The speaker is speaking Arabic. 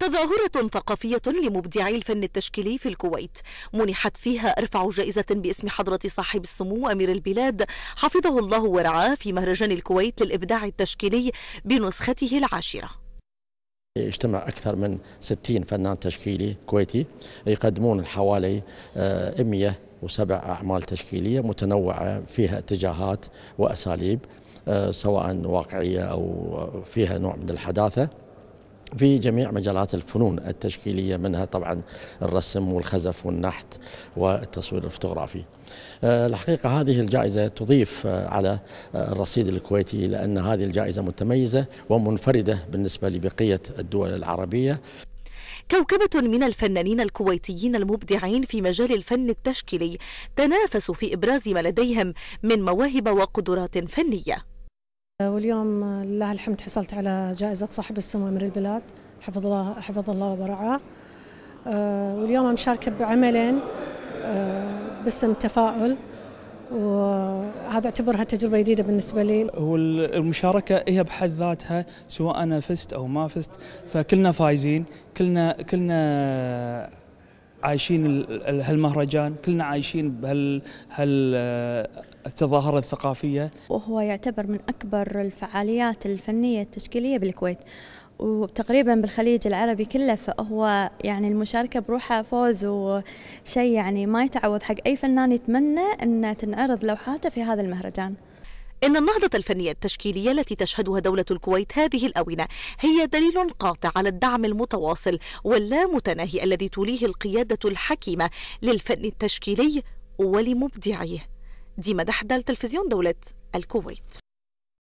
تظاهرة ثقافية لمبدعي الفن التشكيلي في الكويت منحت فيها أرفع جائزة باسم حضرة صاحب السمو أمير البلاد حفظه الله ورعاه في مهرجان الكويت للإبداع التشكيلي بنسخته العاشرة اجتمع أكثر من 60 فنان تشكيلي كويتي يقدمون حوالي 107 آه، أعمال تشكيلية متنوعة فيها اتجاهات وأساليب آه، سواء واقعية أو فيها نوع من الحداثة في جميع مجالات الفنون التشكيلية منها طبعا الرسم والخزف والنحت والتصوير الفوتوغرافي آه، الحقيقة هذه الجائزة تضيف آه، على آه، الرصيد الكويتي لأن هذه الجائزة متميزة ومنفردة بالنسبة لبقية الدول العربية كوكبة من الفنانين الكويتيين المبدعين في مجال الفن التشكيلي تنافسوا في إبراز ما لديهم من مواهب وقدرات فنية واليوم لله الحمد حصلت على جائزة صاحب السمو أمير البلاد حفظ الله حفظ الله ورعاه آه، واليوم مشاركة بعملين آه، باسم تفاؤل وهذا اعتبرها تجربه جديده بالنسبه لي. والمشاركه هي بحد ذاتها سواء انا فزت او ما فزت فكلنا فايزين، كلنا كلنا عايشين هالمهرجان، كلنا عايشين بهال التظاهرة الثقافية وهو يعتبر من أكبر الفعاليات الفنية التشكيلية بالكويت وتقريبا بالخليج العربي كله فهو يعني المشاركة بروحها فوز وشيء يعني ما يتعوض حق أي فنان يتمنى أن تنعرض لوحاته في هذا المهرجان إن النهضة الفنية التشكيلية التي تشهدها دولة الكويت هذه الأونة هي دليل قاطع على الدعم المتواصل واللامتناهي الذي توليه القيادة الحكيمة للفن التشكيلي ولمبدعيه ديما دحدا لتلفزيون دولة الكويت